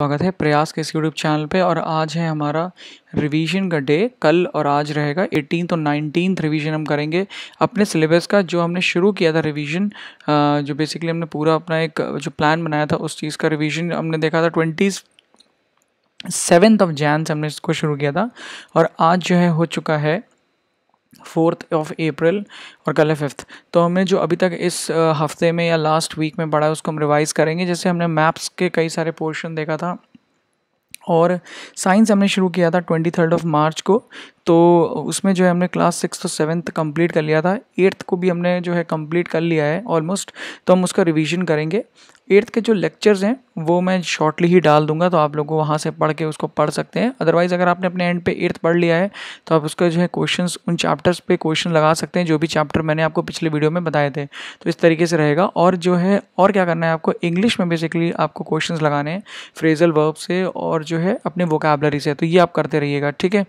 स्वागत है प्रयास के इस यूट्यूब चैनल पे और आज है हमारा रिवीजन का डे कल और आज रहेगा एटीन और नाइनटीन रिवीजन हम करेंगे अपने सिलेबस का जो हमने शुरू किया था रिवीजन जो बेसिकली हमने पूरा अपना एक जो प्लान बनाया था उस चीज़ का रिवीजन हमने देखा था ट्वेंटी सेवेंथ ऑफ जैन से हमने इसको शुरू किया था और आज जो है हो चुका है फोर्थ ऑफ अप्रैल और कल है फिफ्थ तो हमने जो अभी तक इस हफ्ते में या लास्ट वीक में पढ़ा है उसको हम रिवाइज़ करेंगे जैसे हमने मैप्स के कई सारे पोर्शन देखा था और साइंस हमने शुरू किया था ट्वेंटी थर्ड ऑफ मार्च को तो उसमें जो है हमने क्लास सिक्स तो सेवन्थ कंप्लीट कर लिया था एट्थ को भी हमने जो है कंप्लीट कर लिया है ऑलमोस्ट तो हम उसका रिवीजन करेंगे एट्थ के जो लेक्चर्स हैं वो मैं शॉर्टली ही डाल दूंगा तो आप लोग वहाँ से पढ़ के उसको पढ़ सकते हैं अदरवाइज़ अगर आपने अपने एंड पे एर्थ पढ़ लिया है तो आप उसका जो है क्वेश्चन उन चैप्टर्स पे क्वेश्चन लगा सकते हैं जो भी चैप्टर मैंने आपको पिछले वीडियो में बताए थे तो इस तरीके से रहेगा और जो है और क्या करना है आपको इंग्लिश में बेसिकली आपको क्वेश्चन लगाने हैं फ्रेजल वर्ब से और जो है अपने वोकेबलरी से तो ये आप करते रहिएगा ठीक है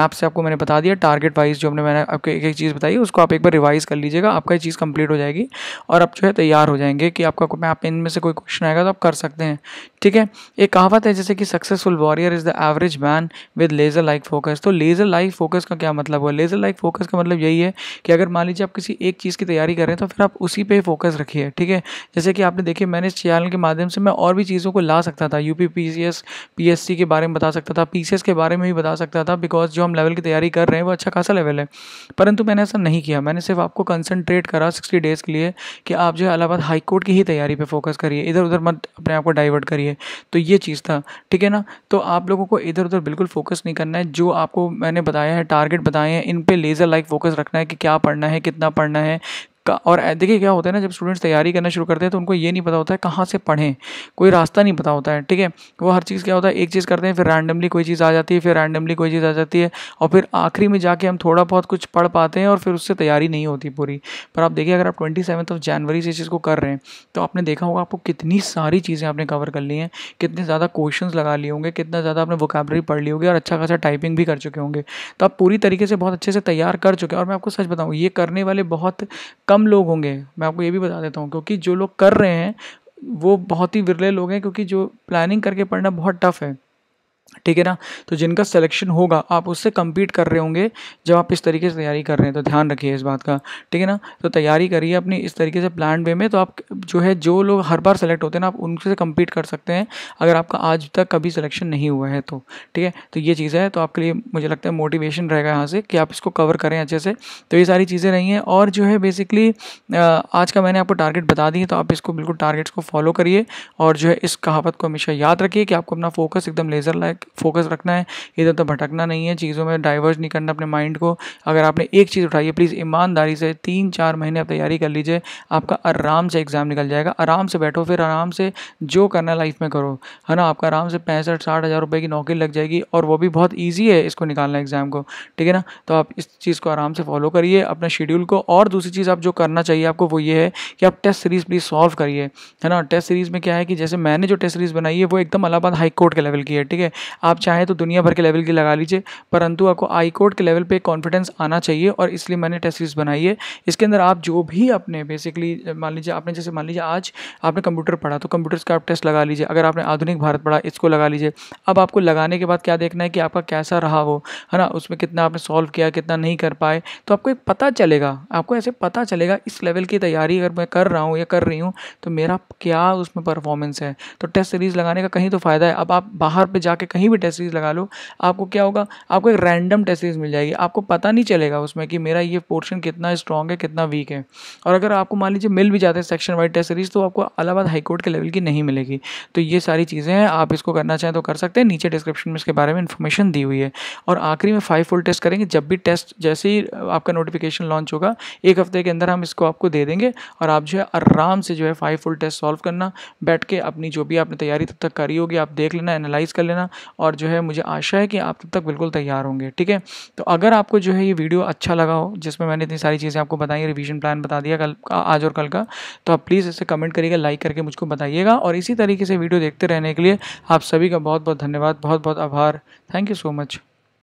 मैप से आपको मैंने बता दिया टारगेट वाइज जो हमने मैंने आपको एक एक चीज़ बताई उसको आप एक बार रिवाइज़ कर लीजिएगा आपका ये चीज़ कम्प्लीट हो जाएगी और आप जो है तैयार हो जाएंगे कि आपका मैप इनमें से कोई क्वेश्चन आएगा तो आप कर सकते हैं सकते हैं ठीक है एक कहावत है जैसे कि successful warrior is the average man with laser like focus तो लेज़र लाइक फोकस का क्या मतलब हुआ लेज़र लाइक फोकस का मतलब यही है कि अगर मान लीजिए आप किसी एक चीज़ की तैयारी कर रहे हैं तो फिर आप उसी पर फोकस रखिए ठीक है जैसे कि आपने देखिए मैंने इस चैनल के माध्यम से मैं और भी चीज़ों को ला सकता था यू पी के बारे में बता सकता था पी के बारे में भी बता सकता था बिकॉज जो हम लेवल की तैयारी कर रहे हैं वो अच्छा खासा लेवल है परंतु मैंने ऐसा नहीं किया मैंने सिर्फ आपको कंसनट्रेट करा सिक्सटी डेज़ के लिए कि आप जो है अलाहाबाद हाई कोर्ट की ही तैयारी पर फोकस करिए इधर उधर मत अपने आप को पर डाइवर्ट करिए तो ये चीज़ था ठीक है ना तो आप लोगों को इधर उधर बिल्कुल फोकस नहीं करना है जो आपको मैंने बताया है टारगेट बताए हैं इन पर लेज़र लाइक फोकस रखना है कि क्या पढ़ना है कितना पढ़ना है का और देखिए क्या होता है ना जब स्टूडेंट्स तैयारी करना शुरू करते हैं तो उनको ये नहीं पता होता है कहाँ से पढ़ें कोई रास्ता नहीं पता होता है ठीक है वो हर चीज़ क्या होता है एक चीज़ करते हैं फिर रैंडमली कोई चीज़ आ जाती है फिर रैंडमली कोई चीज़ आ जाती है और फिर आखिरी में जाके हम थोड़ा बहुत कुछ पढ़ पाते हैं और फिर उससे तैयारी नहीं होती पूरी पर आप देखिए अगर आप ट्वेंटी सेवन्थ ऑफ जनवरी से इस चीज़ को कर रहे हैं तो आपने देखा होगा आपको कितनी सारी चीज़ें आपने कवर कर ली हैं कितने ज़्यादा क्वेश्चन लगा लिए होंगे कितना ज़्यादा आपने वोकेबलरी पढ़ ली होगी और अच्छा खासा टाइपिंग भी कर चुके होंगे तो आप पूरी तरीके से बहुत अच्छे से तैयार कर चुके हैं और मैं आपको सच बताऊँ ये करने वाले बहुत कम लोग होंगे मैं आपको ये भी बता देता हूँ क्योंकि जो लोग कर रहे हैं वो बहुत ही विरले लोग हैं क्योंकि जो प्लानिंग करके पढ़ना बहुत टफ है ठीक है ना तो जिनका सिलेक्शन होगा आप उससे कम्पीट कर रहे होंगे जब आप इस तरीके से तैयारी कर रहे हैं तो ध्यान रखिए इस बात का ठीक है ना तो तैयारी करिए अपनी इस तरीके से प्लान वे में तो आप जो है जो लोग हर बार सेलेक्ट होते हैं ना आप उनसे कम्पीट कर सकते हैं अगर आपका आज तक कभी सिलेक्शन नहीं हुआ है तो ठीक है तो ये चीज़ है तो आपके लिए मुझे लगता है मोटिवेशन रहेगा यहाँ से कि आप इसको कवर करें अच्छे से तो ये सारी चीज़ें रही हैं और जो है बेसिकली आज का मैंने आपको टारगेट बता दिए तो आप इसको बिल्कुल टारगेट्स को फॉलो करिए और जो है इस कहावत को हमेशा याद रखिए कि आपको अपना फोकस एकदम लेज़र लाइक फोकस रखना है इधर तो, तो भटकना नहीं है चीज़ों में डाइवर्ट नहीं करना अपने माइंड को अगर आपने एक चीज़ उठाई है प्लीज़ ईमानदारी से तीन चार महीने आप तैयारी कर लीजिए आपका आराम से एग्ज़ाम निकल जाएगा आराम से बैठो फिर आराम से जो करना लाइफ में करो है ना आपका आराम से पैंसठ साठ हज़ार रुपये की नौकरी लग जाएगी और वो भी बहुत ईजी है इसको निकालना एग्ज़ाम को ठीक है ना तो आप इस चीज़ को आराम से फॉलो करिए अपना शेड्यूल को और दूसरी चीज़ आप जो करना चाहिए आपको वो ये है कि आप टेस्ट सीरीज़ प्लीज़ सॉल्व करिए है ना टेस्ट सीरीज़ में क्या है कि जैसे मैंने जो टेस्ट सीरीज़ बनाई है वो एकदम अलाहाबाद हाई कोर्ट के लेवल की है ठीक है आप चाहें तो दुनिया भर के लेवल की लगा लीजिए परंतु आपको आई कोर्ट के लेवल पर कॉन्फिडेंस आना चाहिए और इसलिए मैंने टेस्ट सीरीज बनाई है इसके अंदर आप जो भी अपने बेसिकली मान लीजिए आपने जैसे मान लीजिए आज आपने कंप्यूटर पढ़ा तो कंप्यूटर्स का आप टेस्ट लगा लीजिए अगर आपने आधुनिक भारत पढ़ा इसको लगा लीजिए अब आपको लगाने के बाद क्या देखना है कि आपका कैसा रहा वो है ना उसमें कितना आपने सॉल्व किया कितना नहीं कर पाए तो आपको एक पता चलेगा आपको ऐसे पता चलेगा इस लेवल की तैयारी अगर मैं कर रहा हूँ या कर रही हूँ तो मेरा क्या उसमें परफॉर्मेंस है तो टेस्ट सीरीज़ लगाने का कहीं तो फ़ायदा है अब आप बाहर पर जाके कहीं भी टेस्ट सीरीज लगा लो आपको क्या होगा आपको एक रैंडम टेस्ट सीरीज मिल जाएगी आपको पता नहीं चलेगा उसमें कि मेरा ये पोर्शन कितना स्ट्रॉन्ग है कितना वीक है और अगर आपको मान लीजिए मिल भी जाते हैं सेक्शन वाइज टेस्ट सीरीज तो आपको अलाहाबाद हाईकोर्ट के लेवल की नहीं मिलेगी तो ये सारी चीज़ें हैं आप इसको करना चाहें तो कर सकते हैं नीचे डिस्क्रिप्शन में इसके बारे में इन्फॉर्मेशन दी हुई है और आखिरी में फाइव फुल टेस्ट करेंगे जब भी टेस्ट जैसे ही आपका नोटिफिकेशन लॉन्च होगा एक हफ्ते के अंदर हम इसको आपको दे देंगे और आप जो है आराम से जो है फाइव फुल टेस्ट सॉल्व करना बैठ के अपनी जो भी आपने तैयारी तब तक करी होगी आप देख लेना एनालाइज कर लेना और जो है मुझे आशा है कि आप तब तक बिल्कुल तैयार होंगे ठीक है तो अगर आपको जो है ये वीडियो अच्छा लगा हो जिसमें मैंने इतनी सारी चीज़ें आपको बताई रिविजन प्लान बता दिया कल आज और कल का तो आप प्लीज़ इसे कमेंट करिएगा लाइक करके मुझको बताइएगा और इसी तरीके से वीडियो देखते रहने के लिए आप सभी का बहुत बहुत धन्यवाद बहुत बहुत आभार थैंक यू सो मच